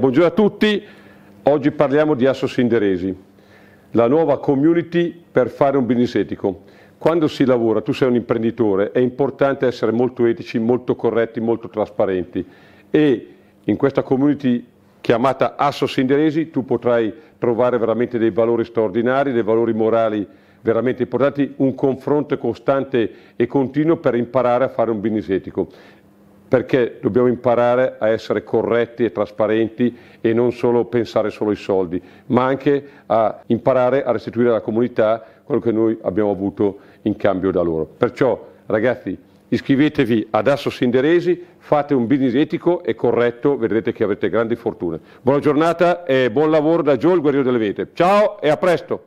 Buongiorno a tutti, oggi parliamo di Asso Sinderesi, la nuova community per fare un business etico. Quando si lavora, tu sei un imprenditore, è importante essere molto etici, molto corretti, molto trasparenti e in questa community chiamata Asso Sinderesi tu potrai trovare veramente dei valori straordinari, dei valori morali veramente importanti, un confronto costante e continuo per imparare a fare un business etico perché dobbiamo imparare a essere corretti e trasparenti e non solo pensare solo ai soldi, ma anche a imparare a restituire alla comunità quello che noi abbiamo avuto in cambio da loro. Perciò, ragazzi, iscrivetevi ad Asso Sinderesi, fate un business etico e corretto, vedrete che avrete grandi fortune. Buona giornata e buon lavoro da Gio, il guerriero delle vete. Ciao e a presto!